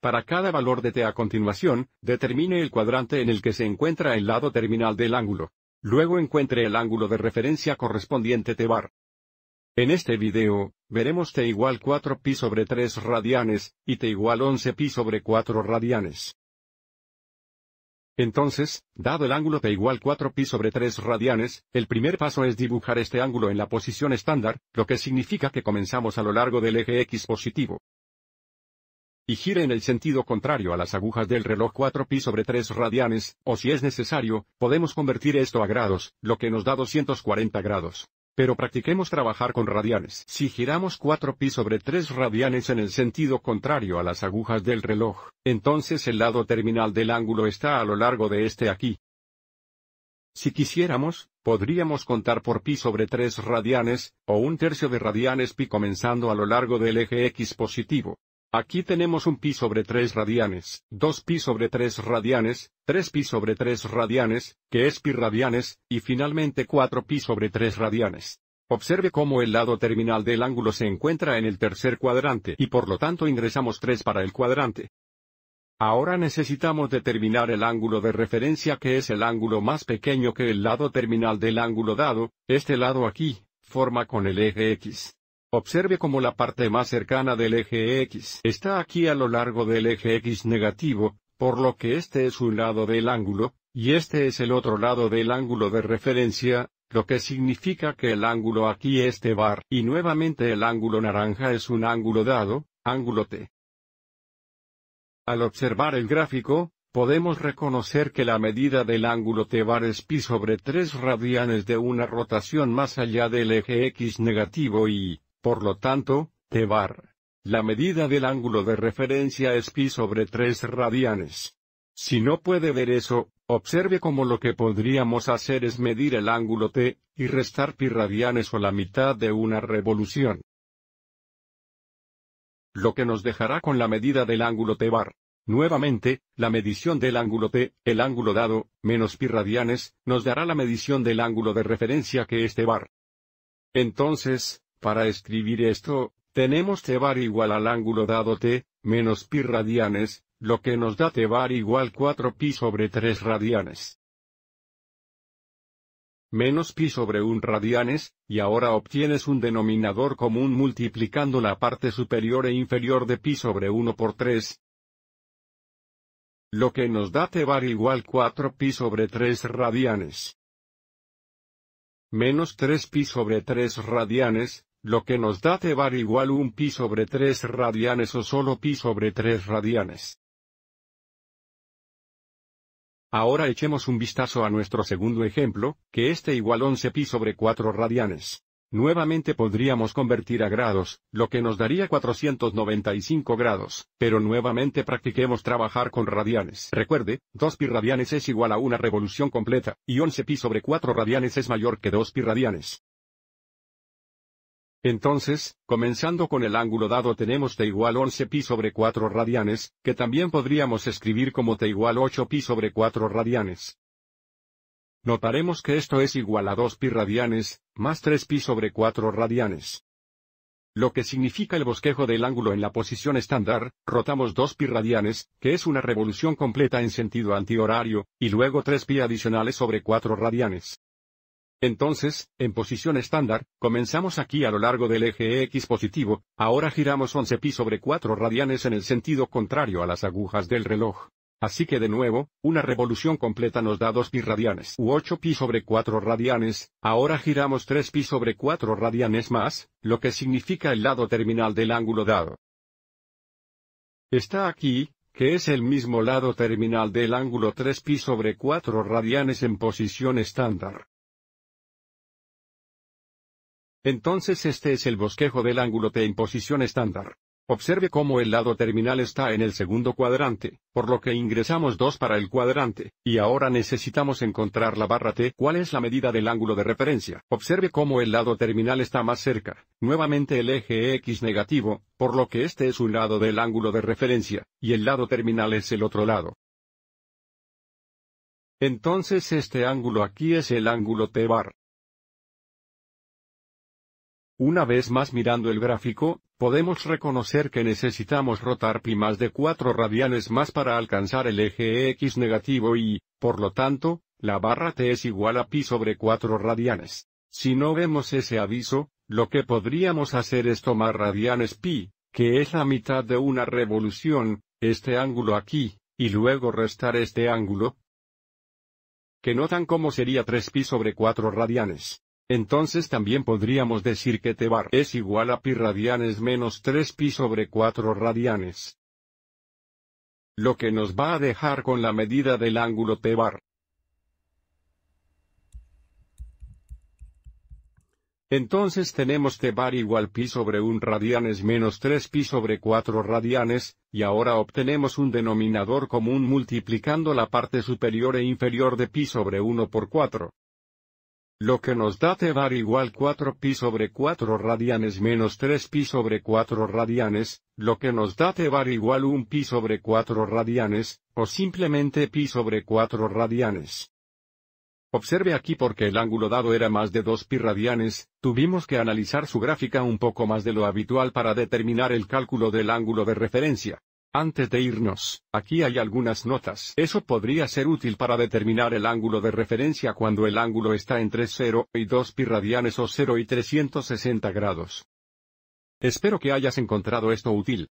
Para cada valor de t a continuación, determine el cuadrante en el que se encuentra el lado terminal del ángulo. Luego encuentre el ángulo de referencia correspondiente t bar. En este video, veremos t igual 4 pi sobre 3 radianes, y t igual 11 pi sobre 4 radianes. Entonces, dado el ángulo t igual 4 pi sobre 3 radianes, el primer paso es dibujar este ángulo en la posición estándar, lo que significa que comenzamos a lo largo del eje x positivo y gire en el sentido contrario a las agujas del reloj 4 pi sobre 3 radianes, o si es necesario, podemos convertir esto a grados, lo que nos da 240 grados. Pero practiquemos trabajar con radianes. Si giramos 4 pi sobre 3 radianes en el sentido contrario a las agujas del reloj, entonces el lado terminal del ángulo está a lo largo de este aquí. Si quisiéramos, podríamos contar por pi sobre 3 radianes, o un tercio de radianes pi comenzando a lo largo del eje x positivo. Aquí tenemos un pi sobre 3 radianes, 2 pi sobre 3 radianes, 3 pi sobre 3 radianes, que es pi radianes, y finalmente 4 pi sobre 3 radianes. Observe cómo el lado terminal del ángulo se encuentra en el tercer cuadrante y por lo tanto ingresamos 3 para el cuadrante. Ahora necesitamos determinar el ángulo de referencia que es el ángulo más pequeño que el lado terminal del ángulo dado, este lado aquí, forma con el eje X. Observe cómo la parte más cercana del eje X está aquí a lo largo del eje X negativo, por lo que este es un lado del ángulo, y este es el otro lado del ángulo de referencia, lo que significa que el ángulo aquí es T bar, y nuevamente el ángulo naranja es un ángulo dado, ángulo T. Al observar el gráfico, podemos reconocer que la medida del ángulo T bar es pi sobre 3 radianes de una rotación más allá del eje X negativo y, por lo tanto, bar. La medida del ángulo de referencia es pi sobre 3 radianes. Si no puede ver eso, observe cómo lo que podríamos hacer es medir el ángulo t, y restar pi radianes o la mitad de una revolución. Lo que nos dejará con la medida del ángulo t bar. Nuevamente, la medición del ángulo t, el ángulo dado, menos pi radianes, nos dará la medición del ángulo de referencia que es t bar. Entonces, para escribir esto, tenemos t bar igual al ángulo dado t, menos pi radianes, lo que nos da t bar igual 4 pi sobre 3 radianes. Menos pi sobre 1 radianes, y ahora obtienes un denominador común multiplicando la parte superior e inferior de pi sobre 1 por 3. Lo que nos da t bar igual 4 pi sobre 3 radianes. Menos 3 pi sobre 3 radianes, lo que nos da tevar igual 1 pi sobre 3 radianes o solo pi sobre 3 radianes. Ahora echemos un vistazo a nuestro segundo ejemplo, que este igual 11 pi sobre 4 radianes. Nuevamente podríamos convertir a grados, lo que nos daría 495 grados, pero nuevamente practiquemos trabajar con radianes. Recuerde, 2 pi radianes es igual a una revolución completa, y 11 pi sobre 4 radianes es mayor que 2 pi radianes. Entonces, comenzando con el ángulo dado tenemos t igual 11 pi sobre 4 radianes, que también podríamos escribir como t igual 8 pi sobre 4 radianes. Notaremos que esto es igual a 2 pi radianes, más 3 pi sobre 4 radianes. Lo que significa el bosquejo del ángulo en la posición estándar, rotamos 2 pi radianes, que es una revolución completa en sentido antihorario, y luego 3 pi adicionales sobre 4 radianes. Entonces, en posición estándar, comenzamos aquí a lo largo del eje X positivo, ahora giramos 11 pi sobre 4 radianes en el sentido contrario a las agujas del reloj. Así que de nuevo, una revolución completa nos da 2 pi radianes u 8 pi sobre 4 radianes, ahora giramos 3 pi sobre 4 radianes más, lo que significa el lado terminal del ángulo dado. Está aquí, que es el mismo lado terminal del ángulo 3 pi sobre 4 radianes en posición estándar. Entonces este es el bosquejo del ángulo T en posición estándar. Observe cómo el lado terminal está en el segundo cuadrante, por lo que ingresamos 2 para el cuadrante, y ahora necesitamos encontrar la barra T, cuál es la medida del ángulo de referencia. Observe cómo el lado terminal está más cerca, nuevamente el eje X negativo, por lo que este es un lado del ángulo de referencia, y el lado terminal es el otro lado. Entonces este ángulo aquí es el ángulo T bar. Una vez más mirando el gráfico, podemos reconocer que necesitamos rotar pi más de 4 radianes más para alcanzar el eje x negativo y, por lo tanto, la barra t es igual a pi sobre 4 radianes. Si no vemos ese aviso, lo que podríamos hacer es tomar radianes pi, que es la mitad de una revolución, este ángulo aquí, y luego restar este ángulo, que notan cómo sería 3 pi sobre 4 radianes. Entonces también podríamos decir que T bar es igual a pi radianes menos 3 pi sobre 4 radianes. Lo que nos va a dejar con la medida del ángulo T bar. Entonces tenemos T bar igual pi sobre 1 radianes menos 3 pi sobre 4 radianes, y ahora obtenemos un denominador común multiplicando la parte superior e inferior de pi sobre 1 por 4. Lo que nos da tevar igual 4 pi sobre 4 radianes menos 3 pi sobre 4 radianes, lo que nos da tevar igual 1 pi sobre 4 radianes, o simplemente pi sobre 4 radianes. Observe aquí porque el ángulo dado era más de 2 pi radianes, tuvimos que analizar su gráfica un poco más de lo habitual para determinar el cálculo del ángulo de referencia. Antes de irnos, aquí hay algunas notas. Eso podría ser útil para determinar el ángulo de referencia cuando el ángulo está entre 0 y 2 pi radianes o 0 y 360 grados. Espero que hayas encontrado esto útil.